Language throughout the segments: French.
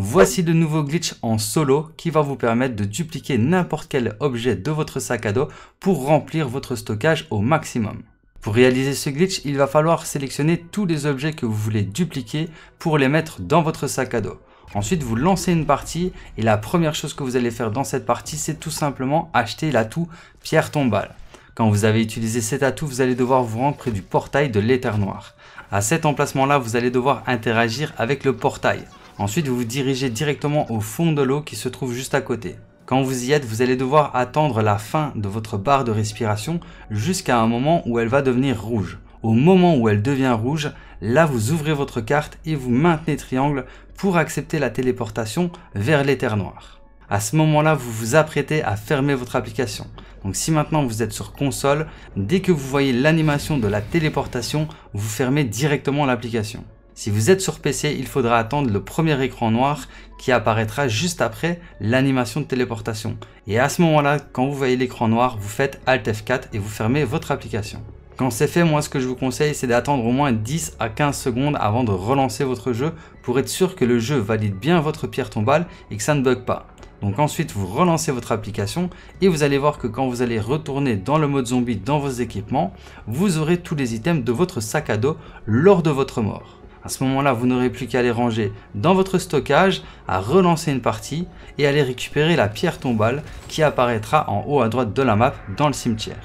Voici le nouveau glitch en solo qui va vous permettre de dupliquer n'importe quel objet de votre sac à dos pour remplir votre stockage au maximum. Pour réaliser ce glitch, il va falloir sélectionner tous les objets que vous voulez dupliquer pour les mettre dans votre sac à dos. Ensuite, vous lancez une partie et la première chose que vous allez faire dans cette partie, c'est tout simplement acheter l'atout pierre tombale. Quand vous avez utilisé cet atout, vous allez devoir vous rendre près du portail de l'éther noir. À cet emplacement-là, vous allez devoir interagir avec le portail. Ensuite, vous vous dirigez directement au fond de l'eau qui se trouve juste à côté. Quand vous y êtes, vous allez devoir attendre la fin de votre barre de respiration jusqu'à un moment où elle va devenir rouge. Au moment où elle devient rouge, là vous ouvrez votre carte et vous maintenez triangle pour accepter la téléportation vers les terres noires. À ce moment-là, vous vous apprêtez à fermer votre application. Donc si maintenant vous êtes sur console, dès que vous voyez l'animation de la téléportation, vous fermez directement l'application. Si vous êtes sur PC, il faudra attendre le premier écran noir qui apparaîtra juste après l'animation de téléportation. Et à ce moment-là, quand vous voyez l'écran noir, vous faites Alt F4 et vous fermez votre application. Quand c'est fait, moi ce que je vous conseille, c'est d'attendre au moins 10 à 15 secondes avant de relancer votre jeu pour être sûr que le jeu valide bien votre pierre tombale et que ça ne bug pas. Donc ensuite, vous relancez votre application et vous allez voir que quand vous allez retourner dans le mode zombie dans vos équipements, vous aurez tous les items de votre sac à dos lors de votre mort. À ce moment-là, vous n'aurez plus qu'à les ranger dans votre stockage, à relancer une partie et à aller récupérer la pierre tombale qui apparaîtra en haut à droite de la map dans le cimetière.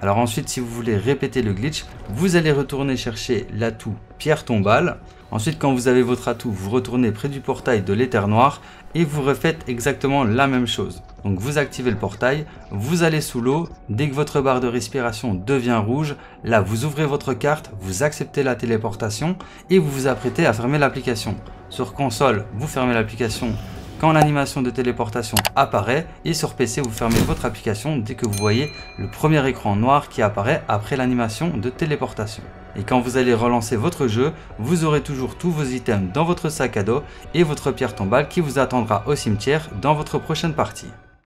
Alors ensuite, si vous voulez répéter le glitch, vous allez retourner chercher l'atout pierre tombale. Ensuite, quand vous avez votre atout, vous retournez près du portail de l'éther noir et vous refaites exactement la même chose. Donc vous activez le portail, vous allez sous l'eau, dès que votre barre de respiration devient rouge, là vous ouvrez votre carte, vous acceptez la téléportation et vous vous apprêtez à fermer l'application. Sur console, vous fermez l'application quand l'animation de téléportation apparaît, et sur PC, vous fermez votre application dès que vous voyez le premier écran noir qui apparaît après l'animation de téléportation. Et quand vous allez relancer votre jeu, vous aurez toujours tous vos items dans votre sac à dos et votre pierre tombale qui vous attendra au cimetière dans votre prochaine partie.